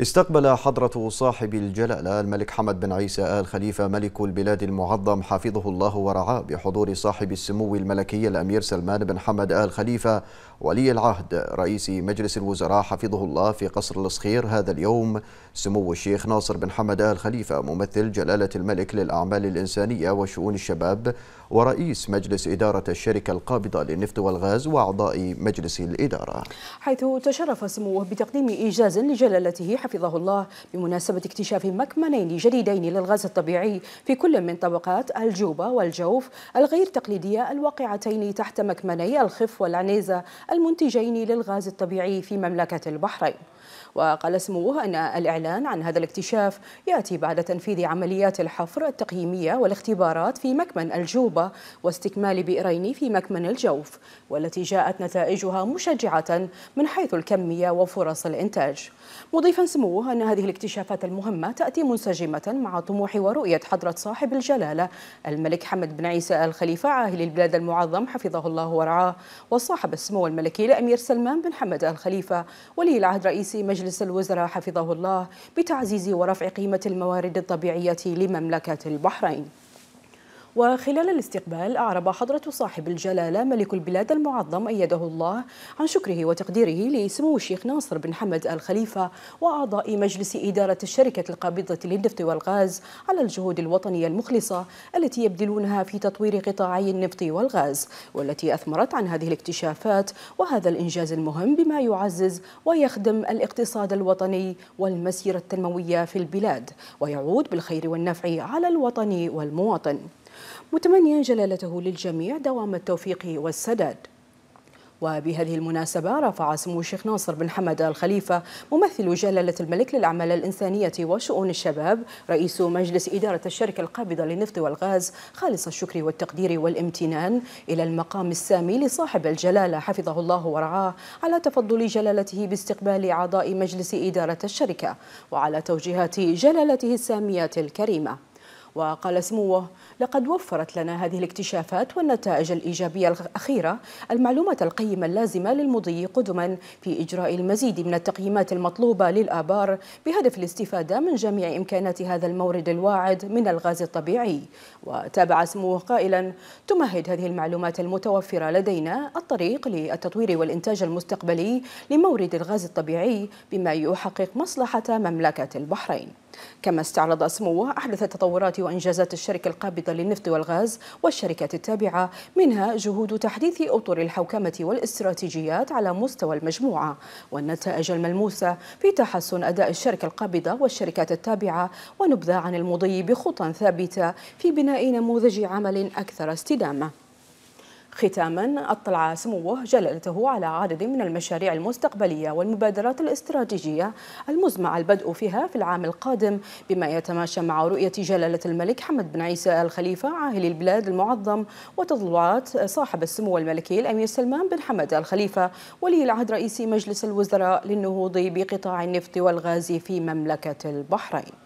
استقبل حضرة صاحب الجلالة الملك حمد بن عيسى آل خليفة ملك البلاد المعظم حفظه الله ورعاه بحضور صاحب السمو الملكي الأمير سلمان بن حمد آل خليفة ولي العهد رئيس مجلس الوزراء حفظه الله في قصر الصخير هذا اليوم سمو الشيخ ناصر بن حمد آل خليفة ممثل جلالة الملك للأعمال الإنسانية وشؤون الشباب ورئيس مجلس إدارة الشركة القابضة للنفط والغاز وأعضاء مجلس الإدارة حيث تشرف سموه بتقديم إيجاز لجلالته حفظه الله بمناسبة اكتشاف مكمنين جديدين للغاز الطبيعي في كل من طبقات الجوبة والجوف الغير تقليدية الواقعتين تحت مكمني الخف والعنيزة المنتجين للغاز الطبيعي في مملكة البحرين وقال سموه أن الإعلان عن هذا الاكتشاف يأتي بعد تنفيذ عمليات الحفر التقييمية والاختبارات في مكمن الجوبة واستكمال بئرين في مكمن الجوف والتي جاءت نتائجها مشجعة من حيث الكمية وفرص الإنتاج مضيفا سموه أن هذه الاكتشافات المهمة تأتي منسجمة مع طموح ورؤية حضرة صاحب الجلالة الملك حمد بن عيسى آل خليفة عاهل البلاد المعظم حفظه الله ورعاه وصاحب السمو الملكي الأمير سلمان بن حمد آل خليفة ولي العهد رئيس مجلس الوزراء حفظه الله بتعزيز ورفع قيمة الموارد الطبيعية لمملكة البحرين وخلال الاستقبال أعرب حضرة صاحب الجلالة ملك البلاد المعظم أيده الله عن شكره وتقديره لسمو الشيخ ناصر بن حمد الخليفة وأعضاء مجلس إدارة الشركة القابضة للنفط والغاز على الجهود الوطنية المخلصة التي يبذلونها في تطوير قطاعي النفط والغاز والتي أثمرت عن هذه الاكتشافات وهذا الإنجاز المهم بما يعزز ويخدم الاقتصاد الوطني والمسيرة التنموية في البلاد ويعود بالخير والنفع على الوطن والمواطن متمنيا جلالته للجميع دوام التوفيق والسداد وبهذه المناسبة رفع سمو الشيخ ناصر بن حمد الخليفة ممثل جلالة الملك للأعمال الإنسانية وشؤون الشباب رئيس مجلس إدارة الشركة القابضة للنفط والغاز خالص الشكر والتقدير والامتنان إلى المقام السامي لصاحب الجلالة حفظه الله ورعاه على تفضل جلالته باستقبال أعضاء مجلس إدارة الشركة وعلى توجيهات جلالته السامية الكريمة وقال سموه لقد وفرت لنا هذه الاكتشافات والنتائج الإيجابية الأخيرة المعلومة القيمة اللازمة للمضي قدما في إجراء المزيد من التقييمات المطلوبة للآبار بهدف الاستفادة من جميع إمكانات هذا المورد الواعد من الغاز الطبيعي وتابع سموه قائلا تمهد هذه المعلومات المتوفرة لدينا الطريق للتطوير والإنتاج المستقبلي لمورد الغاز الطبيعي بما يحقق مصلحة مملكة البحرين كما استعرض سموه أحدث التطورات وإنجازات الشركة القابضة للنفط والغاز والشركات التابعة منها جهود تحديث أطر الحوكمة والاستراتيجيات على مستوى المجموعة والنتائج الملموسة في تحسن أداء الشركة القابضة والشركات التابعة ونبذة عن المضي بخطى ثابتة في بناء نموذج عمل أكثر استدامة ختاما أطلع سموه جلالته على عدد من المشاريع المستقبلية والمبادرات الاستراتيجية المزمع البدء فيها في العام القادم بما يتماشى مع رؤية جلالة الملك حمد بن عيسى الخليفة عاهل البلاد المعظم وتطلعات صاحب السمو الملكي الأمير سلمان بن حمد الخليفة ولي العهد رئيس مجلس الوزراء للنهوض بقطاع النفط والغاز في مملكة البحرين